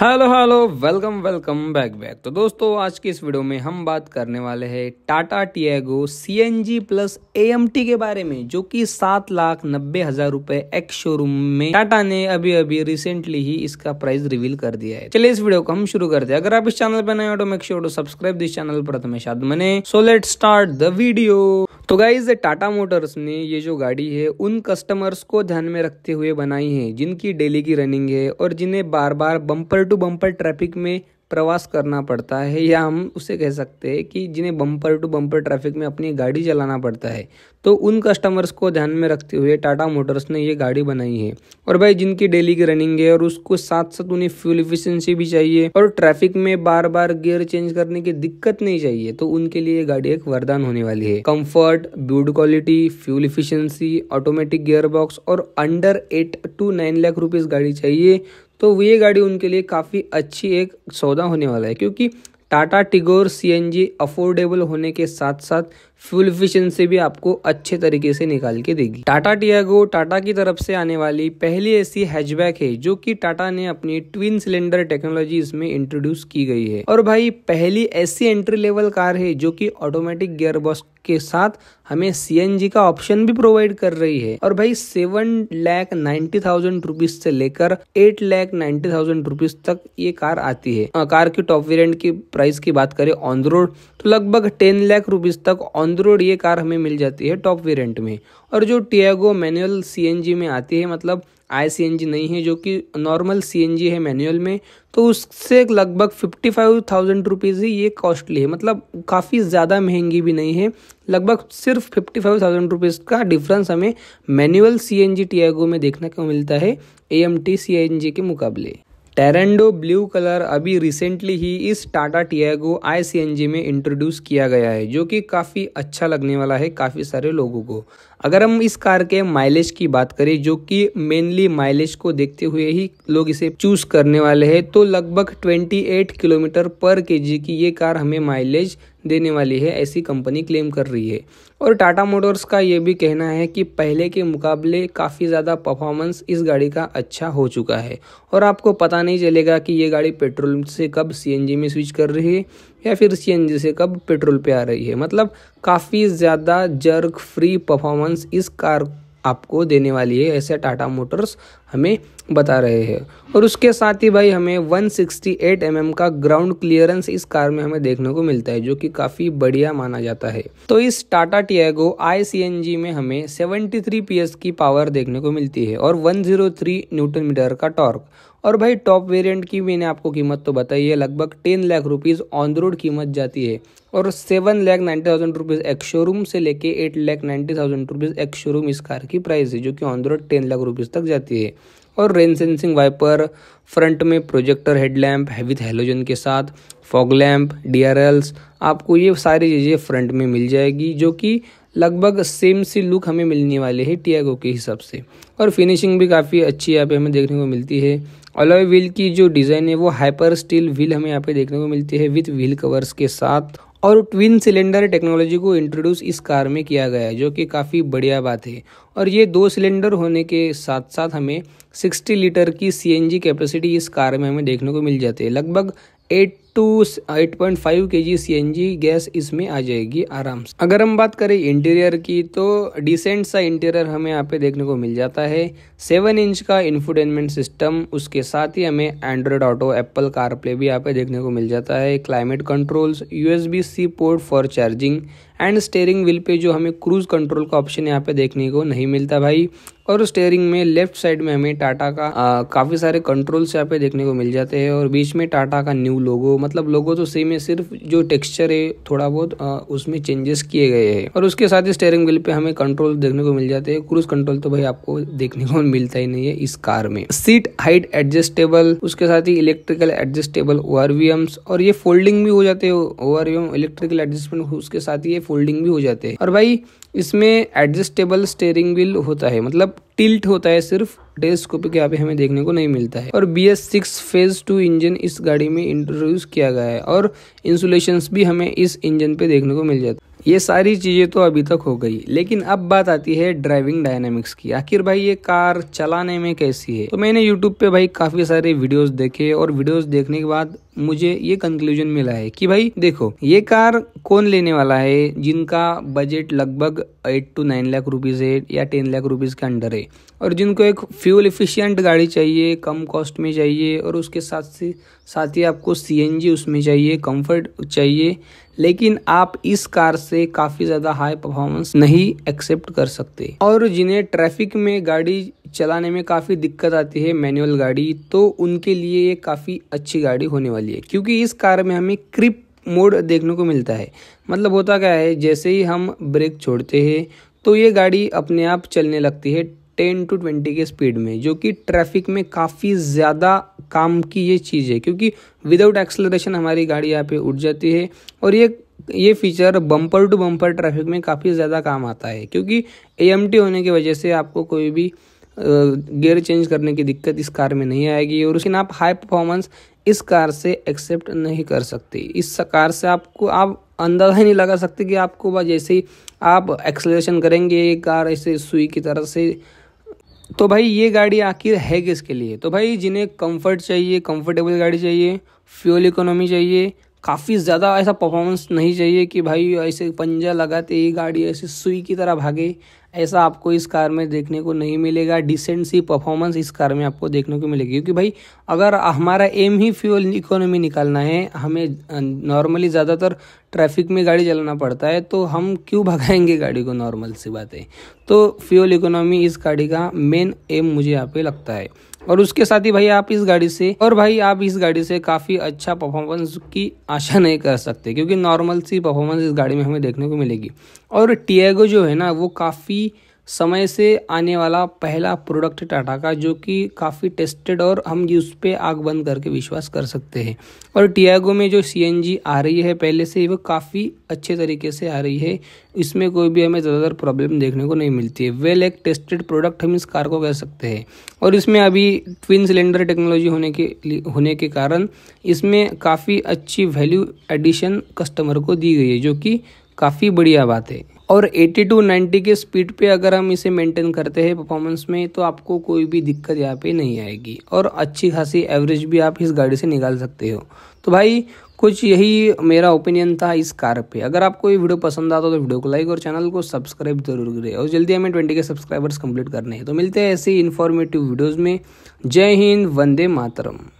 hello hello welcome welcome back back तो दोस्तों आज की इस वीडियो में हम बात करने वाले हैं Tata Tiago CNG plus AMT के बारे में जो कि सात लाख नब्बे हजार रुपए एक्स शोरूम में टाटा ने अभी अभी रिसेंटली ही इसका प्राइस रिवील कर दिया है चलिए इस वीडियो को हम शुरू करते हैं अगर आप इस चैनल पर नए हो तो make sure to subscribe this channel पर तो मैं शायद मने so let start the video तो गाइज टाटा मोटर्स ने ये जो गाड़ी है उन कस्टमर्स को ध्यान में रखते हुए बनाई है जिनकी डेली की रनिंग है और जिन्हें बार बार बम्पर टू बम्पर ट्रैफिक में प्रवास करना पड़ता है या हम उसे कह सकते हैं कि जिन्हें बम्पर टू बम्पर ट्रैफिक में अपनी गाड़ी चलाना पड़ता है तो उन कस्टमर्स को ध्यान में रखते हुए टाटा मोटर्स ने ये गाड़ी बनाई है और भाई जिनकी डेली की रनिंग है और उसको साथ साथ उन्हें फ्यूल इफिशियंसी भी चाहिए और ट्रैफिक में बार बार गियर चेंज करने की दिक्कत नहीं चाहिए तो उनके लिए ये गाड़ी एक वरदान होने वाली है comfort build quality fuel efficiency automatic gear box और under eight to nine lakh rupees गाड़ी चाहिए तो ये गाड़ी उनके लिए काफ़ी अच्छी एक सौदा होने वाला है क्योंकि टाटा टिगोर सीएनजी अफोर्डेबल होने के साथ साथ फ्यूल इफिशियंसी भी आपको अच्छे तरीके से निकाल के देगी टाटा टियागो टाटा की तरफ से आने वाली पहली ऐसी हैचबैक है जो कि टाटा ने अपनी ट्विन सिलेंडर टेक्नोलॉजी इसमें इंट्रोड्यूस की गई है और भाई पहली ऐसी एंट्री लेवल कार है जो कि ऑटोमेटिक गियरबॉक्स के साथ हमें सी का ऑप्शन भी प्रोवाइड कर रही है और भाई seven lakh ninety thousand rupees से लेकर eight lakh ninety thousand rupees तक ये कार आती है आ, कार की टॉप वेरियंट की प्राइस की बात करें ऑन रोड तो लगभग टेन लैख रुपीज तक ऑन ऑन द रोड ये कार हमें मिल जाती है टॉप वेरिएंट में और जो टियागो मैनुअल सीएनजी में आती है मतलब आई जी नहीं है जो कि नॉर्मल जी है मैनुअल में तो उससे लगभग फिफ्टी फाइव थाउजेंड रुपीज़ ही ये कॉस्टली है मतलब काफ़ी ज़्यादा महंगी भी नहीं है लगभग सिर्फ फिफ्टी फाइव थाउजेंड रुपीज़ का डिफरेंस हमें मैनुअल जी टियागो में देखने को मिलता है A M T C N G के मुकाबले टेरेंडो ब्लू कलर अभी रिसेंटली ही इस टाटा टियागो आई में इंट्रोड्यूस किया गया है जो कि काफ़ी अच्छा लगने वाला है काफ़ी सारे लोगों को अगर हम इस कार के माइलेज की बात करें जो कि मेनली माइलेज को देखते हुए ही लोग इसे चूज करने वाले हैं तो लगभग 28 किलोमीटर पर केजी की ये कार हमें माइलेज देने वाली है ऐसी कंपनी क्लेम कर रही है और टाटा मोटर्स का ये भी कहना है कि पहले के मुकाबले काफ़ी ज़्यादा परफॉर्मेंस इस गाड़ी का अच्छा हो चुका है और आपको पता नहीं चलेगा कि ये गाड़ी पेट्रोल से कब सी में स्विच कर रही है या फिर सी से कब पेट्रोल पे आ रही है मतलब काफ़ी ज़्यादा जर्क फ्री परफॉर्मेंस इस कार आपको देने वाली है ऐसे टाटा मोटर्स हमें बता रहे हैं और उसके साथ ही भाई हमें 168 सिक्सटी mm का ग्राउंड क्लियरेंस इस कार में हमें देखने को मिलता है जो कि काफ़ी बढ़िया माना जाता है तो इस टाटा टियागो आई में हमें 73 PS की पावर देखने को मिलती है और 103 न्यूटन मीटर का टॉर्क और भाई टॉप वेरिएंट की मैंने आपको कीमत तो बताई है लगभग ten lakh rupees on the road कीमत जाती है और seven lakh ninety thousand rupees ex showroom से लेके eight lakh ninety thousand rupees ex showroom इस कार की प्राइस है जो कि on the road ten lakh rupees तक जाती है और रेन सेंसिंग वाइपर फ्रंट में प्रोजेक्टर हेडलैम्प विथ हेलोजन के साथ फॉग लैम्प डी आपको ये सारी चीज़ें फ्रंट में मिल जाएगी जो कि लगभग सेम सी लुक हमें मिलने वाली है टियागो के हिसाब से और फिनिशिंग भी काफ़ी अच्छी यहाँ पे हमें देखने को मिलती है अलॉय व्हील की जो डिज़ाइन है वो हाइपर स्टील व्हील हमें यहाँ पे देखने को मिलती है विथ व्हील कवर्स के साथ और ट्विन सिलेंडर टेक्नोलॉजी को इंट्रोड्यूस इस कार में किया गया है जो कि काफ़ी बढ़िया बात है और ये दो सिलेंडर होने के साथ साथ हमें 60 लीटर की सीएनजी कैपेसिटी इस कार में हमें देखने को मिल जाती है लगभग टू तो एट पॉइंट फाइव के जी सी एन जी गैस इसमें आ जाएगी आराम से अगर हम बात करें इंटीरियर की तो डिसेंट सा इंटीरियर हमें यहाँ पे देखने को मिल जाता है सेवन इंच का इन्फोटेनमेंट सिस्टम उसके साथ ही हमें एंड्रॉयड ऑटो एप्पल कारप्ले भी यहाँ पे देखने को मिल जाता है climate controls USB C port for charging and steering wheel पे जो हमें क्रूज़ कंट्रोल का ऑप्शन यहाँ पे देखने को नहीं मिलता भाई और स्टेयरिंग में लेफ्ट साइड में हमें टाटा का काफ़ी सारे कंट्रोल्स यहाँ पे देखने को मिल जाते हैं और बीच में टाटा का न्यू लोगो मतलब लोगो तो सेम है सिर्फ जो टेक्सचर है थोड़ा बहुत आ, उसमें चेंजेस किए गए हैं और उसके साथ ही स्टेयरिंग व्हील पे हमें कंट्रोल देखने को मिल जाते हैं क्रूज कंट्रोल तो भाई आपको देखने को मिलता ही नहीं है इस कार में सीट हाइट एडजस्टेबल उसके साथ ही इलेक्ट्रिकल एडजस्टेबल ओ और ये फोल्डिंग भी हो जाते हैं ओ इलेक्ट्रिकल एडजस्टमेंट उसके साथ ही ये फोल्डिंग भी हो जाते हैं और भाई इसमें एडजस्टेबल स्टेयरिंग व्हील होता है मतलब टिल्ट होता है सिर्फ टेलीस्कोपिक यहाँ पे हमें देखने को नहीं मिलता है और B S six phase two engine इस गाड़ी में इंट्रोड्यूस किया गया है और इंसुलेशन भी हमें इस इंजन पे देखने को मिल जाता है ये सारी चीज़ें तो अभी तक हो गई लेकिन अब बात आती है ड्राइविंग डायनामिक्स की आखिर भाई ये कार चलाने में कैसी है तो मैंने यूट्यूब पे भाई काफ़ी सारे वीडियोस देखे और वीडियोस देखने के बाद मुझे ये कंक्लूजन मिला है कि भाई देखो ये कार कौन लेने वाला है जिनका बजट लगभग eight to nine lakh rupees है या टेन लाख रुपीज़ के अंडर है और जिनको एक फ्यूल इफिशियंट गाड़ी चाहिए कम कॉस्ट में चाहिए और उसके साथ से साथ ही आपको सी उसमें चाहिए कम्फर्ट चाहिए लेकिन आप इस कार से काफ़ी ज़्यादा हाई परफॉर्मेंस नहीं एक्सेप्ट कर सकते और जिन्हें ट्रैफिक में गाड़ी चलाने में काफ़ी दिक्कत आती है मैनुअल गाड़ी तो उनके लिए ये काफ़ी अच्छी गाड़ी होने वाली लिए क्योंकि इस कार में हमें क्रिप मोड देखने को मिलता है मतलब होता क्या है जैसे ही हम ब्रेक छोड़ते हैं तो ये गाड़ी अपने आप चलने लगती है टेन टू ट्वेंटी के स्पीड में जो कि ट्रैफिक में काफ़ी ज़्यादा काम की ये चीज़ है क्योंकि विदाउट एक्सलरेशन हमारी गाड़ी यहाँ पे उठ जाती है और ये ये feature bumper to bumper traffic में काफ़ी ज़्यादा काम आता है क्योंकि ए होने की वजह से आपको कोई भी गेयर चेंज करने की दिक्कत इस कार में नहीं आएगी और लेकिन आप हाई परफॉर्मेंस इस कार से एक्सेप्ट नहीं कर सकते इस कार से आपको आप अंदाजा ही नहीं लगा सकते कि आपको बस जैसे ही आप एक्सलेशन करेंगे ये कार ऐसे सुई की तरह से तो भाई ये गाड़ी आखिर है किसके लिए तो भाई जिन्हें कंफर्ट चाहिए कंफर्टेबल गाड़ी चाहिए फ्यूल इकोनॉमी चाहिए काफ़ी ज़्यादा ऐसा परफॉर्मेंस नहीं चाहिए कि भाई ऐसे पंजा लगाते ये गाड़ी ऐसे सुई की तरह भागे ऐसा आपको इस कार में देखने को नहीं मिलेगा डिसेंट सी परफॉर्मेंस इस कार में आपको देखने को मिलेगी क्योंकि भाई अगर हमारा एम ही फ्यूल इकोनॉमी निकालना है हमें नॉर्मली ज़्यादातर ट्रैफिक में गाड़ी चलाना पड़ता है तो हम क्यों भगाएंगे गाड़ी को नॉर्मल सी बात है तो फ्यूल इकोनॉमी इस गाड़ी का मेन एम मुझे यहाँ पे लगता है और उसके साथ ही भाई आप इस गाड़ी से और भाई आप इस गाड़ी से काफ़ी अच्छा परफॉर्मेंस की आशा नहीं कर सकते क्योंकि नॉर्मल सी परफॉर्मेंस इस गाड़ी में हमें देखने को मिलेगी और टियागो जो है ना वो काफ़ी समय से आने वाला पहला प्रोडक्ट टाटा का जो कि काफ़ी टेस्टेड और हम उस पर आग बंद करके विश्वास कर सकते हैं और टियागो में जो सी आ रही है पहले से वो काफ़ी अच्छे तरीके से आ रही है इसमें कोई भी हमें ज़्यादातर प्रॉब्लम देखने को नहीं मिलती है वेल एक टेस्टेड प्रोडक्ट हम इस कार को कह सकते हैं और इसमें अभी ट्विन सिलेंडर टेक्नोलॉजी होने के होने के कारण इसमें काफ़ी अच्छी वैल्यू एडिशन कस्टमर को दी गई है जो कि काफ़ी बढ़िया बात है और 80 टू 90 के स्पीड पे अगर हम इसे मेंटेन करते हैं परफॉर्मेंस में तो आपको कोई भी दिक्कत यहाँ पे नहीं आएगी और अच्छी खासी एवरेज भी आप इस गाड़ी से निकाल सकते हो तो भाई कुछ यही मेरा ओपिनियन था इस कार पे अगर आपको ये वीडियो पसंद आता तो वीडियो को लाइक और चैनल को सब्सक्राइब जरूर करें और जल्दी हमें ट्वेंटी के सब्सक्राइबर्स कंप्लीट करने हैं तो मिलते हैं ऐसे इन्फॉर्मेटिव वीडियोज़ में जय हिंद वंदे मातरम